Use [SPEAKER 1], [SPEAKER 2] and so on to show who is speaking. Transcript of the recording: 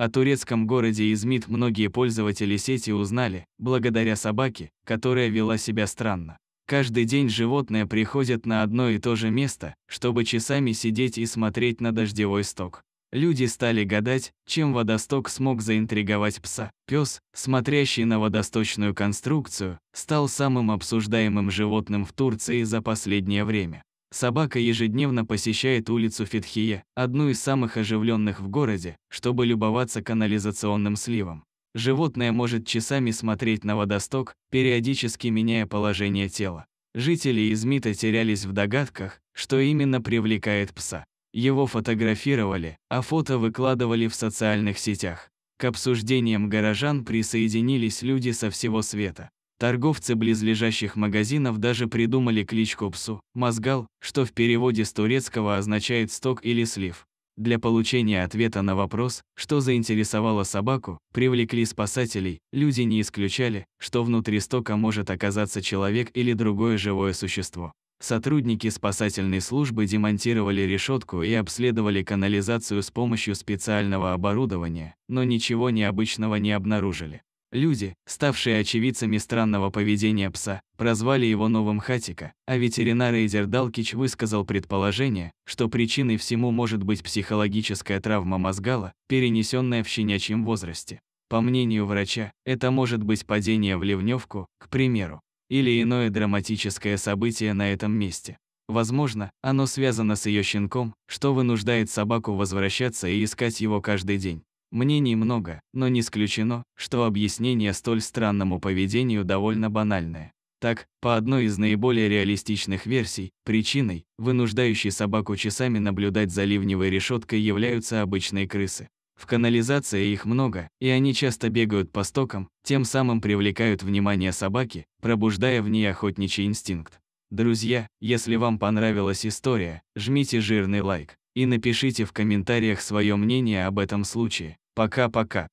[SPEAKER 1] О турецком городе Измит многие пользователи сети узнали, благодаря собаке, которая вела себя странно. Каждый день животное приходит на одно и то же место, чтобы часами сидеть и смотреть на дождевой сток. Люди стали гадать, чем водосток смог заинтриговать пса. Пес, смотрящий на водосточную конструкцию, стал самым обсуждаемым животным в Турции за последнее время. Собака ежедневно посещает улицу Фетхия, одну из самых оживленных в городе, чтобы любоваться канализационным сливом. Животное может часами смотреть на водосток, периодически меняя положение тела. Жители из терялись в догадках, что именно привлекает пса. Его фотографировали, а фото выкладывали в социальных сетях. К обсуждениям горожан присоединились люди со всего света. Торговцы близлежащих магазинов даже придумали кличку псу «мозгал», что в переводе с турецкого означает «сток» или «слив». Для получения ответа на вопрос, что заинтересовало собаку, привлекли спасателей, люди не исключали, что внутри стока может оказаться человек или другое живое существо. Сотрудники спасательной службы демонтировали решетку и обследовали канализацию с помощью специального оборудования, но ничего необычного не обнаружили. Люди, ставшие очевидцами странного поведения пса, прозвали его новым хатика, а ветеринар Эйдер Далкич высказал предположение, что причиной всему может быть психологическая травма мозгала, перенесенная в щенячьем возрасте. По мнению врача, это может быть падение в ливневку, к примеру, или иное драматическое событие на этом месте. Возможно, оно связано с ее щенком, что вынуждает собаку возвращаться и искать его каждый день. Мнений много, но не исключено, что объяснение столь странному поведению довольно банальное. Так, по одной из наиболее реалистичных версий, причиной, вынуждающей собаку часами наблюдать за ливневой решеткой, являются обычные крысы. В канализации их много, и они часто бегают по стокам, тем самым привлекают внимание собаки, пробуждая в ней охотничий инстинкт. Друзья, если вам понравилась история, жмите жирный лайк и напишите в комментариях свое мнение об этом случае. Пока-пока.